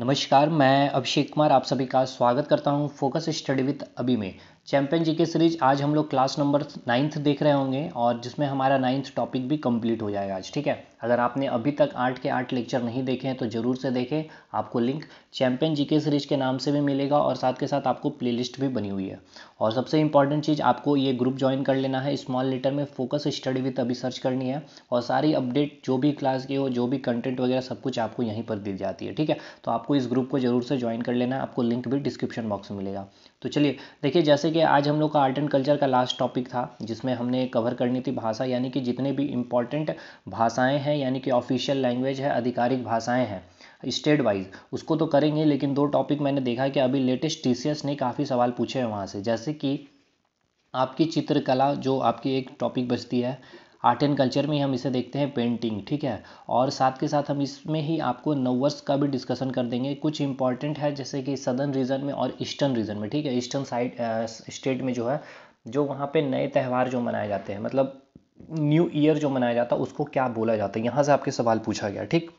नमस्कार मैं अभिषेक कुमार आप सभी का स्वागत करता हूं फोकस स्टडी विद अभी में चैम्पियन जी के सीरीज आज हम लोग क्लास नंबर नाइन्थ देख रहे होंगे और जिसमें हमारा नाइन्थ टॉपिक भी कंप्लीट हो जाएगा आज ठीक है अगर आपने अभी तक आठ के आठ लेक्चर नहीं देखे हैं तो ज़रूर से देखें आपको लिंक चैम्पियन जी के सीरीज के नाम से भी मिलेगा और साथ के साथ आपको प्ले भी बनी हुई है और सबसे इंपॉर्टेंट चीज़ आपको ये ग्रुप ज्वाइन कर लेना है स्मॉल लेटर में फोकस स्टडी विथ अभी सर्च करनी है और सारी अपडेट जो भी क्लास की हो जो भी कंटेंट वगैरह सब कुछ आपको यहीं पर दी जाती है ठीक है तो आपको इस ग्रुप को जरूर से ज्वाइन कर लेना है आपको लिंक भी डिस्क्रिप्शन बॉक्स में मिलेगा तो चलिए देखिए जैसे कि देखिए आज हम लोग का आर्ट एंड कल्चर का लास्ट टॉपिक था जिसमें हमने कवर करनी थी भाषा यानी कि जितने भी इम्पॉर्टेंट भाषाएं हैं यानी कि ऑफिशियल लैंग्वेज है आधिकारिक भाषाएं हैं स्टेट वाइज उसको तो करेंगे लेकिन दो टॉपिक मैंने देखा कि अभी लेटेस्ट टी ने काफ़ी सवाल पूछे हैं वहाँ से जैसे कि आपकी चित्रकला जो आपकी एक टॉपिक बचती है आर्ट एंड कल्चर में हम इसे देखते हैं पेंटिंग ठीक है और साथ के साथ हम इसमें ही आपको नववर्ष का भी डिस्कशन कर देंगे कुछ इंपॉर्टेंट है जैसे कि सदर्न रीजन में और ईस्टर्न रीजन में ठीक है ईस्टर्न साइड स्टेट में जो है जो वहाँ पे नए त्यौहार जो मनाए जाते हैं मतलब न्यू ईयर जो मनाया जाता है उसको क्या बोला जाता है यहाँ से आपके सवाल पूछा गया ठीक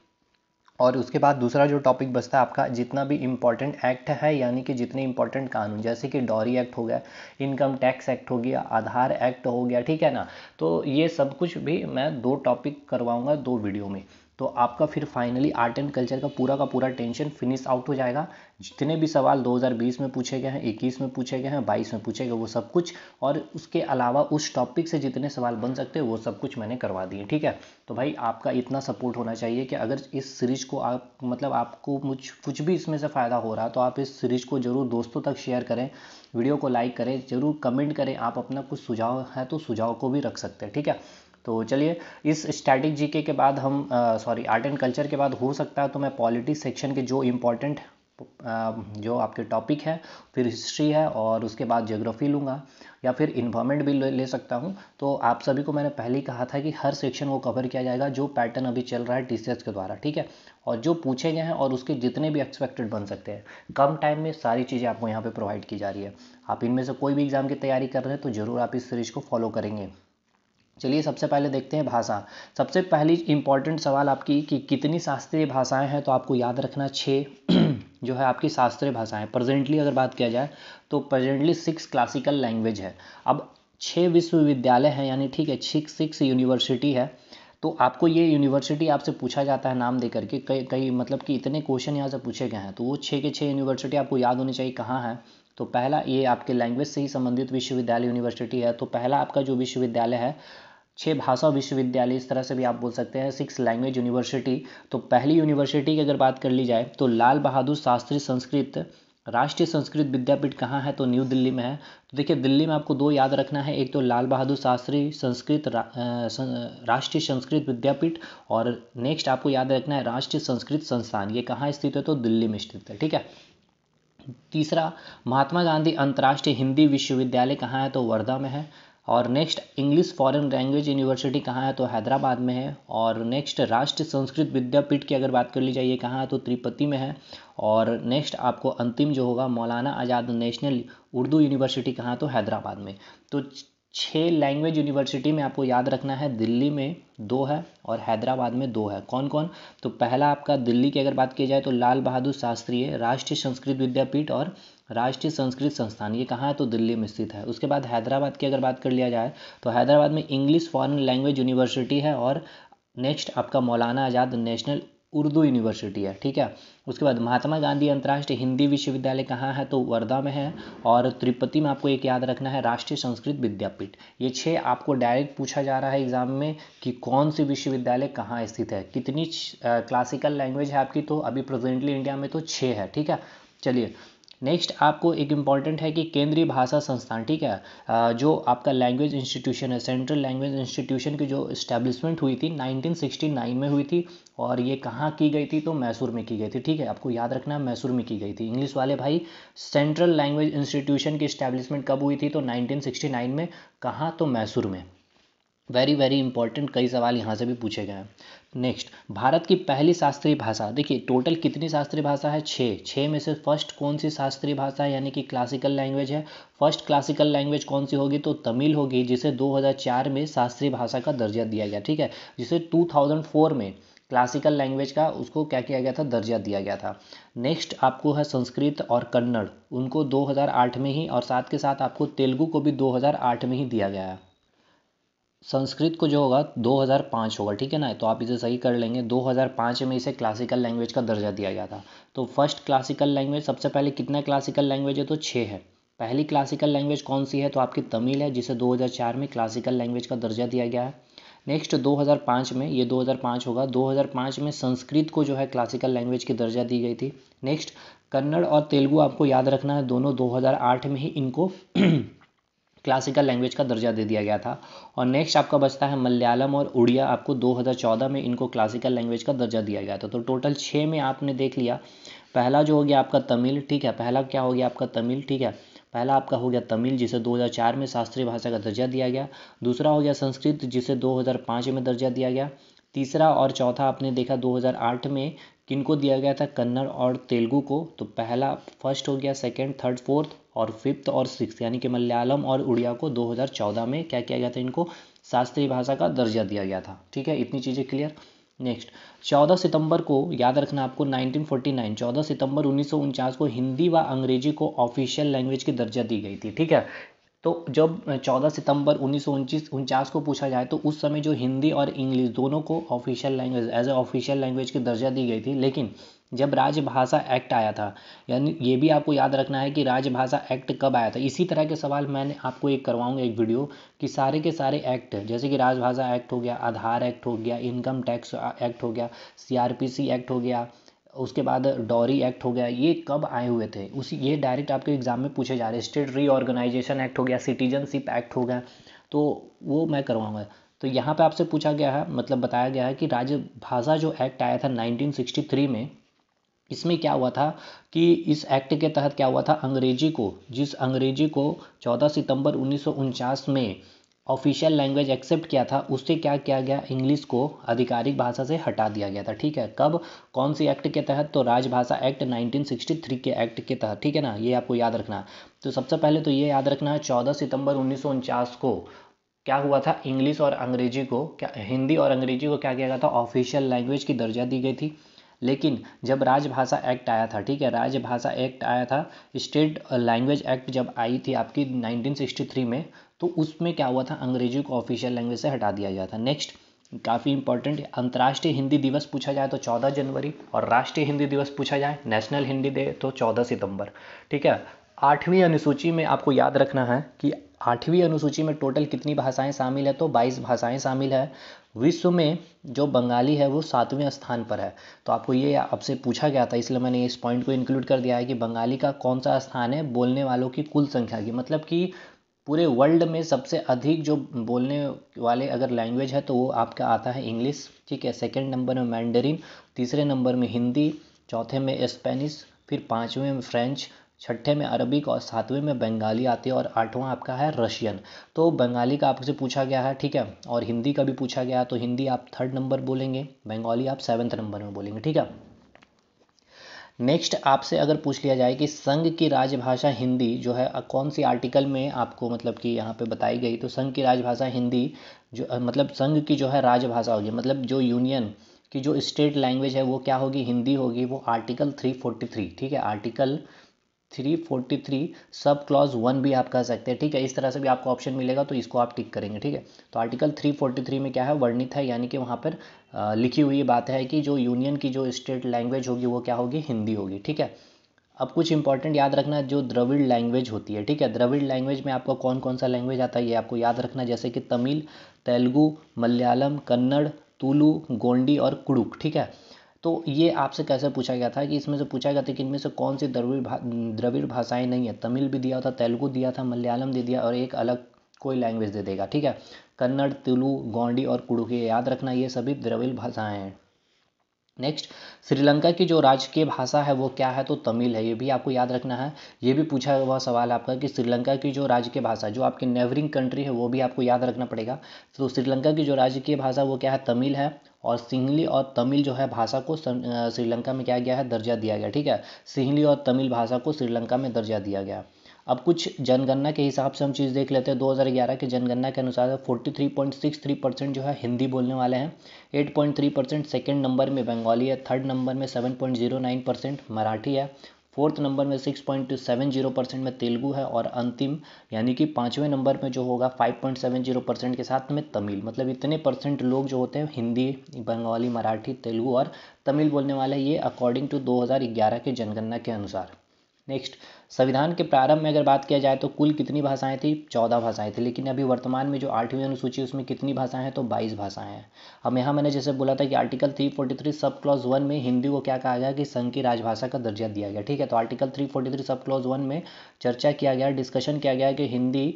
और उसके बाद दूसरा जो टॉपिक बचता है आपका जितना भी इम्पॉर्टेंट एक्ट है यानी कि जितने इम्पॉर्टेंट कानून जैसे कि डॉरी एक्ट हो गया इनकम टैक्स एक्ट हो गया आधार एक्ट हो गया ठीक है ना तो ये सब कुछ भी मैं दो टॉपिक करवाऊँगा दो वीडियो में तो आपका फिर फाइनली आर्ट एंड कल्चर का पूरा का पूरा टेंशन फिनिश आउट हो जाएगा जितने भी सवाल 2020 में पूछे गए हैं 21 में पूछे गए हैं 22 में पूछे गए वो सब कुछ और उसके अलावा उस टॉपिक से जितने सवाल बन सकते हैं वो सब कुछ मैंने करवा दिए ठीक है तो भाई आपका इतना सपोर्ट होना चाहिए कि अगर इस सीरीज़ को आप मतलब आपको मुझ कुछ भी इसमें से फ़ायदा हो रहा तो आप इस सीरीज़ को ज़रूर दोस्तों तक शेयर करें वीडियो को लाइक करें ज़रूर कमेंट करें आप अपना कुछ सुझाव है तो सुझाव को भी रख सकते हैं ठीक है तो चलिए इस स्टैटिक जीके के बाद हम सॉरी आर्ट एंड कल्चर के बाद हो सकता है तो मैं पॉलिटिक्स सेक्शन के जो इम्पोर्टेंट जो आपके टॉपिक है फिर हिस्ट्री है और उसके बाद जोग्राफी लूँगा या फिर इन्वायरमेंट भी ले, ले सकता हूँ तो आप सभी को मैंने पहले ही कहा था कि हर सेक्शन को कवर किया जाएगा जो पैटर्न अभी चल रहा है टी के द्वारा ठीक है और जो पूछे गए हैं और उसके जितने भी एक्सपेक्टेड बन सकते हैं कम टाइम में सारी चीज़ें आपको यहाँ पर प्रोवाइड की जा रही है आप इनमें से कोई भी एग्ज़ाम की तैयारी कर रहे हैं तो ज़रूर आप इस सीरीज़ को फॉलो करेंगे चलिए सबसे पहले देखते हैं भाषा सबसे पहली इंपॉर्टेंट सवाल आपकी कि कितनी शास्त्रीय भाषाएं हैं तो आपको याद रखना छः जो है आपकी शास्त्रीय भाषाएं प्रेजेंटली अगर बात किया जाए तो प्रेजेंटली सिक्स क्लासिकल लैंग्वेज है अब छः विश्वविद्यालय हैं यानी ठीक है सिक्स सिक्स यूनिवर्सिटी है तो आपको ये यूनिवर्सिटी आपसे पूछा जाता है नाम दे करके कई कई मतलब कि इतने क्वेश्चन यहाँ से पूछे गए हैं तो वो छः के छः यूनिवर्सिटी आपको याद होनी चाहिए कहाँ है तो पहला ये आपके लैंग्वेज से ही संबंधित विश्वविद्यालय यूनिवर्सिटी है तो पहला आपका जो विश्वविद्यालय है छः भाषा विश्वविद्यालय इस तरह से भी आप बोल सकते हैं सिक्स लैंग्वेज यूनिवर्सिटी तो पहली यूनिवर्सिटी की अगर बात कर ली जाए तो लाल बहादुर शास्त्री संस्कृत राष्ट्रीय संस्कृत विद्यापीठ कहाँ है तो न्यू दिल्ली में है तो देखिए दिल्ली में आपको दो याद रखना है एक तो लाल बहादुर शास्त्री संस्कृत राष्ट्रीय संस्कृत विद्यापीठ और नेक्स्ट आपको याद रखना है राष्ट्रीय संस्कृत संस्थान ये कहाँ स्थित है तो दिल्ली में स्थित है ठीक है तीसरा महात्मा गांधी अंतर्राष्ट्रीय हिंदी विश्वविद्यालय कहाँ है तो वर्धा में है और next English foreign language university कहाँ है तो हैदराबाद में है और नेक्स्ट राष्ट्रीय संस्कृत विद्यापीठ की अगर बात कर ली जाइए कहाँ है तो तिरुपति में है और नेक्स्ट आपको अंतिम जो होगा मौलाना आज़ाद नेशनल उर्दू यूनिवर्सिटी कहाँ तो हैदराबाद में तो छः लैंग्वेज यूनिवर्सिटी में आपको याद रखना है दिल्ली में दो है और हैदराबाद में दो है कौन कौन तो पहला आपका दिल्ली की अगर बात की जाए तो लाल बहादुर शास्त्रीय राष्ट्रीय संस्कृत विद्यापीठ और राष्ट्रीय संस्कृत संस्थान ये कहाँ है तो दिल्ली में स्थित है उसके बाद हैदराबाद की अगर बात कर लिया जाए तो हैदराबाद में इंग्लिश फॉरन लैंग्वेज यूनिवर्सिटी है और नेक्स्ट आपका मौलाना आज़ाद नेशनल उर्दू यूनिवर्सिटी है ठीक है उसके बाद महात्मा गांधी अंतर्राष्ट्रीय हिंदी विश्वविद्यालय कहाँ है तो वर्धा में है और तिरुपति में आपको एक याद रखना है राष्ट्रीय संस्कृत विद्यापीठ ये छः आपको डायरेक्ट पूछा जा रहा है एग्जाम में कि कौन सी विश्वविद्यालय कहाँ स्थित है कितनी क्लासिकल लैंग्वेज है आपकी तो अभी प्रेजेंटली इंडिया में तो छः है ठीक है चलिए नेक्स्ट आपको एक इम्पॉर्टेंट है कि केंद्रीय भाषा संस्थान ठीक है जो आपका लैंग्वेज इंस्टीट्यूशन है सेंट्रल लैंग्वेज इंस्टीट्यूशन की जो इस्टेब्लिशमेंट हुई थी 1969 में हुई थी और ये कहाँ की गई थी तो मैसूर में की गई थी ठीक है आपको याद रखना है मैसूर में की गई थी इंग्लिश वाले भाई सेंट्रल लैंग्वेज इंस्टीट्यूशन की इस्टेब्लिशमेंट कब हुई थी तो नाइनटीन में कहाँ तो मैसूर में वेरी वेरी इंपॉर्टेंट कई सवाल यहाँ से भी पूछे गए हैं नेक्स्ट भारत की पहली शास्त्रीय भाषा देखिए टोटल कितनी शास्त्रीय भाषा है छः छः में से फर्स्ट कौन सी शास्त्रीय भाषा है यानी कि क्लासिकल लैंग्वेज है फर्स्ट क्लासिकल लैंग्वेज कौन सी होगी तो तमिल होगी जिसे 2004 में शास्त्रीय भाषा का दर्जा दिया गया ठीक है जिसे 2004 में क्लासिकल लैंग्वेज का उसको क्या किया गया था दर्जा दिया गया था नेक्स्ट आपको है संस्कृत और कन्नड़ उनको 2008 में ही और साथ के साथ आपको तेलुगु को भी 2008 में ही दिया गया है संस्कृत को जो होगा 2005 होगा ठीक है ना तो आप इसे सही कर लेंगे 2005 में इसे क्लासिकल लैंग्वेज का दर्जा दिया गया था तो फर्स्ट क्लासिकल लैंग्वेज सबसे पहले कितना क्लासिकल लैंग्वेज है तो छः है पहली क्लासिकल लैंग्वेज कौन सी है तो आपकी तमिल है जिसे 2004 में क्लासिकल लैंग्वेज का दर्जा दिया गया है नेक्स्ट 2005 में ये 2005 होगा 2005 में संस्कृत को जो है क्लासिकल लैंग्वेज की दर्जा दी गई थी नेक्स्ट कन्नड़ और तेलुगु आपको याद रखना है दोनों 2008 में ही इनको क्लासिकल लैंग्वेज का दर्जा दे दिया गया था और नेक्स्ट आपका बचता है मलयालम और उड़िया आपको 2014 में इनको क्लासिकल लैंग्वेज का दर्जा दिया गया था तो टोटल छः में आपने देख लिया पहला जो हो गया आपका तमिल ठीक है पहला क्या हो गया आपका तमिल ठीक है पहला आपका हो गया तमिल जिसे 2004 में शास्त्रीय भाषा का दर्जा दिया गया दूसरा हो गया संस्कृत जिसे 2005 में दर्जा दिया गया तीसरा और चौथा आपने देखा 2008 में किनको दिया गया था कन्नड़ और तेलुगु को तो पहला फर्स्ट हो गया सेकंड थर्ड फोर्थ और फिफ्थ और सिक्स यानी कि मलयालम और उड़िया को 2014 में क्या किया गया था इनको शास्त्रीय भाषा का दर्जा दिया गया था ठीक है इतनी चीज़ें क्लियर नेक्स्ट 14 सितंबर को याद रखना आपको 1949 14 सितंबर उन्नीस को हिंदी व अंग्रेजी को ऑफिशियल लैंग्वेज की दर्जा दी गई थी ठीक है तो जब 14 सितंबर उन्नीस सौ को पूछा जाए तो उस समय जो हिंदी और इंग्लिश दोनों को official language as a official language की दर्जा दी गई थी लेकिन जब राजभाषा एक्ट आया था यानी ये भी आपको याद रखना है कि राजभाषा एक्ट कब आया था इसी तरह के सवाल मैंने आपको एक करवाऊंगा एक वीडियो कि सारे के सारे एक्ट जैसे कि राजभाषा एक्ट हो गया आधार एक्ट हो गया इनकम टैक्स एक्ट हो गया सी एक्ट हो गया उसके बाद डॉरी एक्ट हो गया ये कब आए हुए थे उसी ये डायरेक्ट आपके एग्ज़ाम में पूछे जा रहे हैं स्टेट रीऑर्गेनाइजेशन एक्ट हो गया सिटीजनशिप एक्ट हो गया तो वो मैं करवाऊँगा तो यहाँ पे आपसे पूछा गया है मतलब बताया गया है कि राज्य भाषा जो एक्ट आया था 1963 में इसमें क्या हुआ था कि इस एक्ट के तहत क्या हुआ था अंग्रेजी को जिस अंग्रेजी को 14 सितंबर उन्नीस में ऑफिशियल लैंग्वेज एक्सेप्ट किया था उससे क्या किया गया इंग्लिश को आधिकारिक भाषा से हटा दिया गया था ठीक है कब कौन सी एक्ट के तहत तो राजभाषा एक्ट 1963 के एक्ट के तहत ठीक है ना ये आपको याद रखना तो सबसे पहले तो ये याद रखना है चौदह सितंबर उन्नीस को क्या हुआ था इंग्लिश और अंग्रेजी को क्या हिंदी और अंग्रेजी को क्या किया गया था ऑफिशियल लैंग्वेज की दर्जा दी गई थी लेकिन जब राजभाषा एक्ट आया था ठीक है राजभाषा एक्ट आया था स्टेट लैंग्वेज एक्ट जब आई थी आपकी 1963 में तो उसमें क्या हुआ था अंग्रेजी को ऑफिशियल लैंग्वेज से हटा दिया गया था नेक्स्ट काफ़ी इंपॉर्टेंट अंतर्राष्ट्रीय हिंदी दिवस पूछा जाए तो 14 जनवरी और राष्ट्रीय हिंदी दिवस पूछा जाए नेशनल हिंदी डे तो 14 सितंबर ठीक है आठवीं अनुसूची में आपको याद रखना है कि आठवीं अनुसूची में टोटल कितनी भाषाएं शामिल है तो 22 भाषाएं शामिल है विश्व में जो बंगाली है वो सातवें स्थान पर है तो आपको ये आपसे पूछा गया था इसलिए मैंने इस पॉइंट को इंक्लूड कर दिया है कि बंगाली का कौन सा स्थान है बोलने वालों की कुल संख्या की मतलब कि पूरे वर्ल्ड में सबसे अधिक जो बोलने वाले अगर लैंग्वेज है तो वो आपका आता है इंग्लिश ठीक है सेकेंड नंबर में मैंडरिन तीसरे नंबर में हिंदी चौथे में स्पेनिश फिर पाँचवें में फ्रेंच छठे में अरबिक और सातवें में बंगाली आती है और आठवां आपका है रशियन तो बंगाली का आपसे पूछा गया है ठीक है और हिंदी का भी पूछा गया तो हिंदी आप थर्ड नंबर बोलेंगे बंगाली आप सेवन्थ नंबर में बोलेंगे ठीक है नेक्स्ट आपसे अगर पूछ लिया जाए कि संघ की राजभाषा हिंदी जो है कौन सी आर्टिकल में आपको मतलब कि यहाँ पे बताई गई तो संघ की राजभाषा हिंदी जो मतलब संघ की जो है राजभाषा होगी मतलब जो यूनियन की जो स्टेट लैंग्वेज है वो क्या होगी हिंदी होगी वो आर्टिकल 343 ठीक है article three forty three sub clause one भी आप कह सकते हैं ठीक है इस तरह से भी आपको ऑप्शन मिलेगा तो इसको आप टिक करेंगे ठीक है तो आर्टिकल थ्री फोर्टी थ्री में क्या है वर्णित है यानी कि वहाँ पर लिखी हुई बात है कि जो यूनियन की जो स्टेट लैंग्वेज होगी वो क्या होगी हिंदी होगी ठीक है अब कुछ इंपॉर्टेंट याद रखना जो द्रविड़ लैंग्वेज होती है ठीक है द्रविड़ लैंग्वेज में आपका कौन कौन सा लैंग्वेज आता है ये आपको याद रखना जैसे कि तमिल तेलुगू मलयालम कन्नड़ तुलू गोंडी और कुड़ुक ठीक है तो ये आपसे कैसे पूछा गया था कि इसमें से पूछा गया था कि इनमें से कौन सी द्रविड़ भा द्रविड़ भाषाएँ नहीं है तमिल भी दिया था तेलुगु दिया था मलयालम दे दिया और एक अलग कोई लैंग्वेज दे देगा ठीक है कन्नड़ तुलु गौंडी और कुड़ुकी याद रखना ये सभी द्रविड़ भाषाएँ हैं नेक्स्ट श्रीलंका की जो राजकीय भाषा है वो क्या है तो तमिल है ये भी आपको याद रखना है ये भी पूछा हुआ सवाल आपका कि श्रीलंका की जो राजकीय भाषा जो आपकी नेवरिंग कंट्री है वो भी आपको याद रखना पड़ेगा तो श्रीलंका की जो राजकीय भाषा वो क्या है तमिल है और सिंगली और तमिल जो है भाषा को श्रीलंका में क्या गया है दर्जा दिया गया ठीक है सिंगली और तमिल भाषा को श्रीलंका में दर्जा दिया गया अब कुछ जनगणना के हिसाब से हम चीज़ देख लेते हैं 2011 के जनगणना के अनुसार 43.63 परसेंट जो है हिंदी बोलने वाले हैं 8.3 परसेंट सेकेंड नंबर में बंगाली है थर्ड नंबर में 7.09 परसेंट मराठी है फोर्थ नंबर में six point seven zero percent में तेलुगु है और अंतिम यानी कि पाँचवें नंबर में जो होगा five point seven zero percent के साथ में तमिल मतलब इतने परसेंट लोग जो होते हैं हिंदी बंगाली मराठी तेलुगू और तमिल बोलने वाले ये अकॉर्डिंग टू दो के जनगणना के अनुसार नेक्स्ट संविधान के प्रारंभ में अगर बात किया जाए तो कुल कितनी भाषाएं थी चौदह भाषाएं थी लेकिन अभी वर्तमान में जो आठवीं अनुसूची उसमें कितनी भाषाएं हैं तो बाईस भाषाएं हैं अब यहाँ मैंने जैसे बोला था कि article three forty three sub clause one में हिंदी को क्या कहा गया कि संघ की राजभाषा का दर्जा दिया गया ठीक है तो article three forty three sub clause one में चर्चा किया गया डिस्कशन किया गया कि हिंदी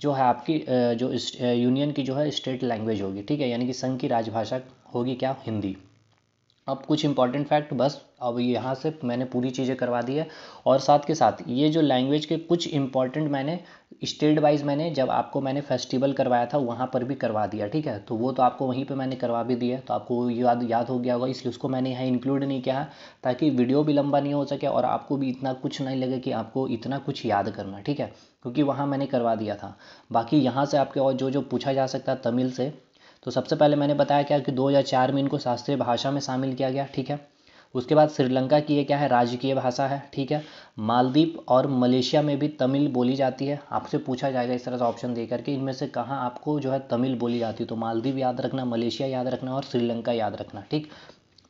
जो है आपकी जो यूनियन की जो है स्टेट लैंग्वेज होगी ठीक है यानी कि संघ की राजभाषा होगी क्या हिंदी अब कुछ इंपॉर्टेंट फैक्ट बस अब यहाँ से मैंने पूरी चीज़ें करवा दी है और साथ के साथ ये जो लैंग्वेज के कुछ इंपॉर्टेंट मैंने स्टेट वाइज मैंने जब आपको मैंने फेस्टिवल करवाया था वहाँ पर भी करवा दिया ठीक है तो वो तो आपको वहीं पे मैंने करवा भी दिया तो आपको याद याद हो गया होगा इसलिए उसको मैंने यहाँ इंक्लूड नहीं किया ताकि वीडियो भी लंबा नहीं हो सके और आपको भी इतना कुछ नहीं लगे कि आपको इतना कुछ याद करना ठीक है क्योंकि वहाँ मैंने करवा दिया था बाकी यहाँ से आपके और जो जो पूछा जा सकता है तमिल से तो सबसे पहले मैंने बताया क्या कि दो चार में इनको शास्त्रीय भाषा में शामिल किया गया ठीक है उसके बाद श्रीलंका की ये क्या है राजकीय भाषा है ठीक है मालदीप और मलेशिया में भी तमिल बोली जाती है आपसे पूछा जाएगा इस तरह से ऑप्शन दे करके इनमें से कहाँ आपको जो है तमिल बोली जाती है तो मालदीप याद रखना मलेशिया याद रखना और श्रीलंका याद रखना ठीक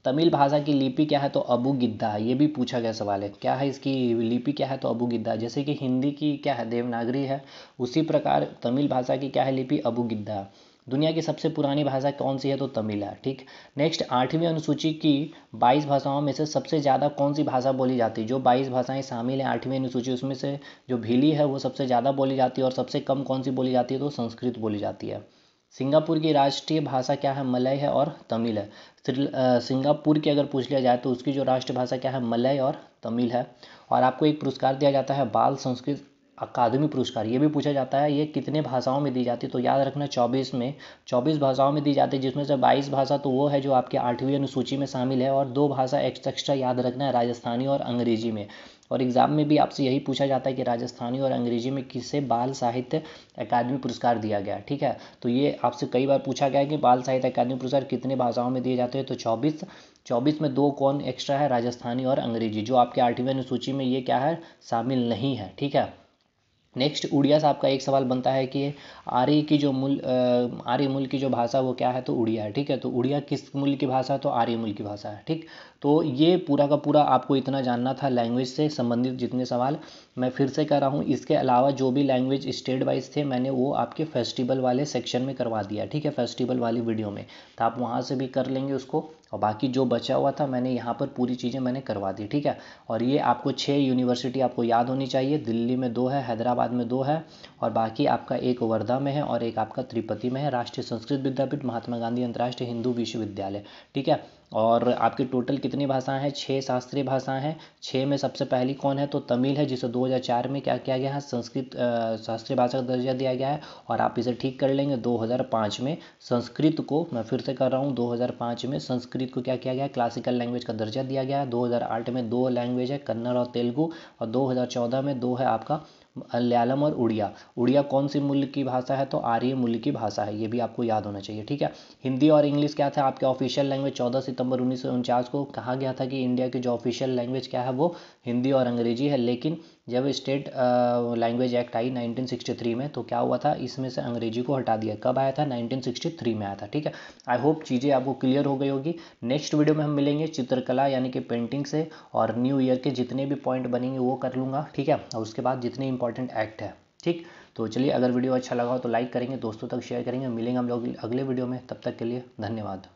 तमिल भाषा की लिपि क्या है तो अबू गिद्धा ये भी पूछा गया सवाल है क्या है इसकी लिपि क्या है तो अबू गिद्धा जैसे कि हिंदी की क्या है देवनागरी है उसी प्रकार तमिल भाषा की क्या है लिपि अबू गिद्धा दुनिया की सबसे पुरानी भाषा कौन सी है तो तमिल है ठीक नेक्स्ट आठवीं अनुसूची की बाईस भाषाओं में से सबसे ज़्यादा कौन सी भाषा बोली जाती है जो बाईस भाषाएं शामिल हैं आठवीं अनुसूची उसमें से जो भीली है वो सबसे ज़्यादा बोली जाती है और सबसे कम कौन सी बोली जाती है तो संस्कृत बोली जाती है सिंगापुर की राष्ट्रीय भाषा क्या है मलय है और तमिल है सिंगापुर की अगर पूछ लिया जाए तो उसकी जो राष्ट्रीय भाषा क्या है मलय और तमिल है और आपको एक पुरस्कार दिया जाता है बाल संस्कृत अकादमी पुरस्कार ये भी पूछा जाता है ये कितने भाषाओं में दी जाती है तो याद रखना चौबीस में चौबीस भाषाओं में दी जाती है जिसमें से बाईस भाषा तो वो है जो आपके आठवीं अनुसूची में शामिल है और दो भाषा एक्स्ट्रा याद रखना है राजस्थानी और अंग्रेजी में और एग्ज़ाम में भी आपसे यही पूछा जाता है कि राजस्थानी और अंग्रेजी में किसे बाल साहित्य अकादमी पुरस्कार दिया गया ठीक है तो ये आपसे कई बार पूछा गया कि बाल साहित्य अकादमी पुरस्कार कितने भाषाओं में दिए जाते हैं तो चौबीस चौबीस में दो कौन एक्स्ट्रा है राजस्थानी और अंग्रेजी जो आपके आठवीं अनुसूची में ये क्या है शामिल नहीं है ठीक है नेक्स्ट उड़िया से आपका एक सवाल बनता है कि आर्य की जो मूल आर्य मूल की जो भाषा वो क्या है तो उड़िया है ठीक है तो उड़िया किस मूल की भाषा है तो आर्य मूल की भाषा है ठीक तो ये पूरा का पूरा आपको इतना जानना था लैंग्वेज से संबंधित जितने सवाल मैं फिर से कर रहा हूँ इसके अलावा जो भी लैंग्वेज स्टेट वाइज थे मैंने वो आपके फेस्टिवल वाले सेक्शन में करवा दिया ठीक है फेस्टिवल वाली वीडियो में तो आप वहाँ से भी कर लेंगे उसको और बाकी जो बचा हुआ था मैंने यहाँ पर पूरी चीज़ें मैंने करवा दी ठीक है और ये आपको छः यूनिवर्सिटी आपको याद होनी चाहिए दिल्ली में दो है हैदराबाद में दो है और बाकी आपका एक वर्धा में है और एक आपका त्रिपति में है राष्ट्रीय संस्कृत विद्यापीठ महात्मा गांधी अंतर्राष्ट्रीय हिंदू विश्वविद्यालय ठीक है और आपकी टोटल कितनी भाषाएँ हैं छः शास्त्रीय भाषाएँ हैं छः में सबसे पहली कौन है तो तमिल है जिसे दो हज़ार चार में क्या किया गया है संस्कृत शास्त्रीय भाषा का दर्जा दिया गया है और आप इसे ठीक कर लेंगे दो हज़ार पाँच में संस्कृत को मैं फिर से कर रहा हूँ दो हज़ार पाँच में संस्कृत को क्या किया गया क्लासिकल लैंग्वेज का दर्जा दिया गया है दो हज़ार आठ में दो लैंग्वेज है कन्नड़ और तेलुगू और दो हज़ार चौदह में दो है आपका मलयालम और उड़िया उड़िया कौन सी मूल्य की भाषा है तो आर्य मूल्य की भाषा है ये भी आपको याद होना चाहिए ठीक है हिंदी और इंग्लिश क्या था आपके ऑफिशियल लैंग्वेज चौदह सितंबर उन्नीस को कहा गया था कि इंडिया की जो ऑफिशियल लैंग्वेज क्या है वो हिंदी और अंग्रेजी है लेकिन जब स्टेट लैंग्वेज एक्ट आई 1963 में तो क्या हुआ था इसमें से अंग्रेजी को हटा दिया कब आया था 1963 में आया था ठीक है आई होप चीज़ें आपको क्लियर हो गई होगी नेक्स्ट वीडियो में हम मिलेंगे चित्रकला यानी कि पेंटिंग से और न्यू ईयर के जितने भी पॉइंट बनेंगे वो कर लूँगा ठीक है और उसके बाद जितने इंपॉर्टेंट एक्ट है ठीक तो चलिए अगर वीडियो अच्छा लगा हो तो लाइक करेंगे दोस्तों तक शेयर करेंगे मिलेंगे हम लोग अगले वीडियो में तब तक के लिए धन्यवाद